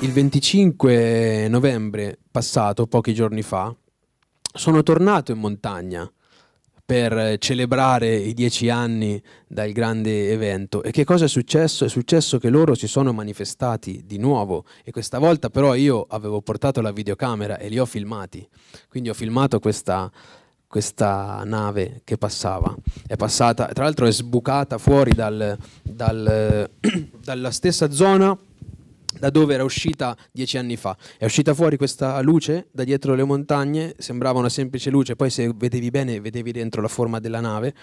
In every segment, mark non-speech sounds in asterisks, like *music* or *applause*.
Il 25 novembre passato, pochi giorni fa, sono tornato in montagna per celebrare i dieci anni dal grande evento. E che cosa è successo? È successo che loro si sono manifestati di nuovo e questa volta però io avevo portato la videocamera e li ho filmati. Quindi ho filmato questa, questa nave che passava. È passata, tra l'altro è sbucata fuori dal, dal, *clears throat* dalla stessa zona da dove era uscita dieci anni fa. È uscita fuori questa luce da dietro le montagne, sembrava una semplice luce, poi se vedevi bene vedevi dentro la forma della nave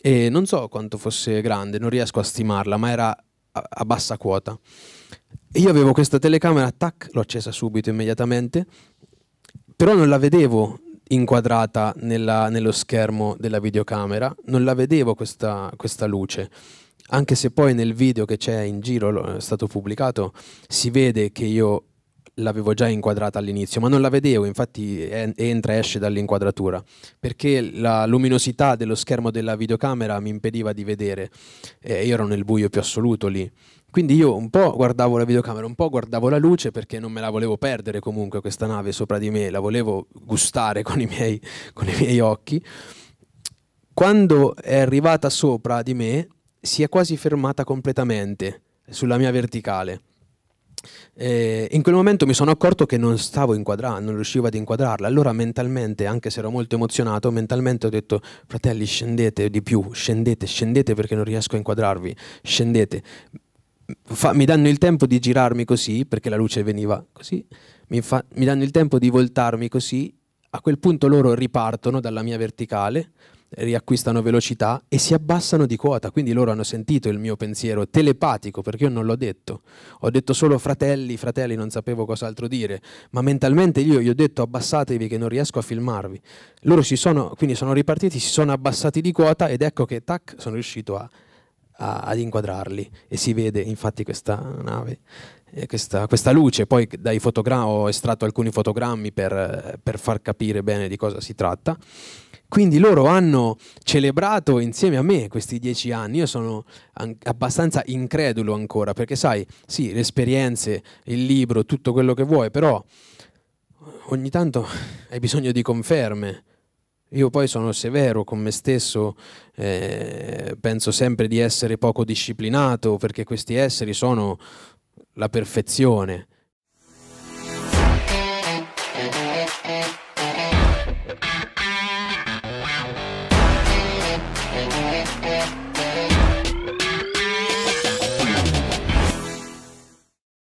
e non so quanto fosse grande, non riesco a stimarla, ma era a, bassa quota. io avevo questa telecamera, tac, l'ho accesa subito, immediatamente, però non la vedevo inquadrata nella, nello schermo della videocamera, non la vedevo questa, questa luce anche se poi nel video che c'è in giro, è stato pubblicato, si vede che io l'avevo già inquadrata all'inizio, ma non la vedevo, infatti entra e esce dall'inquadratura, perché la luminosità dello schermo della videocamera mi impediva di vedere, eh, io ero nel buio più assoluto lì. Quindi io un po' guardavo la videocamera, un po' guardavo la luce perché non me la volevo perdere comunque questa nave sopra di me, la volevo gustare *laughs* con i miei, con i miei occhi. Quando è arrivata sopra di me, si è quasi fermata completamente sulla mia verticale. Eh, in quel momento mi sono accorto che non stavo inquadrando, non riuscivo ad inquadrarla. Allora mentalmente, anche se ero molto emozionato, mentalmente ho detto: fratelli, scendete di più, scendete, scendete perché non riesco a inquadrarvi, scendete. Fa, mi danno il tempo di girarmi così, perché la luce veniva così, mi, fa, mi danno il tempo di voltarmi così. A quel punto loro ripartono dalla mia verticale riacquistano velocità e si abbassano di quota, quindi loro hanno sentito il mio pensiero telepatico, perché io non l'ho detto, ho detto solo fratelli, fratelli, non sapevo cos'altro dire, ma mentalmente io gli ho detto abbassatevi che non riesco a filmarvi. Loro si sono, quindi sono ripartiti, si sono abbassati di quota ed ecco che tac, sono riuscito a, a, ad inquadrarli e si vede infatti questa nave. Eh, questa, questa, luce. Poi dai fotogrammi ho estratto alcuni fotogrammi per, per, far capire bene di cosa si tratta. Quindi loro hanno celebrato insieme a me questi dieci anni. Io sono an- abbastanza incredulo ancora, perché sai, sì, le esperienze, il libro, tutto quello che vuoi, però ogni tanto *laughs* hai bisogno di conferme. Io poi sono severo con me stesso, eh, penso sempre di essere poco disciplinato perché questi esseri sono la perfezione. Yeah.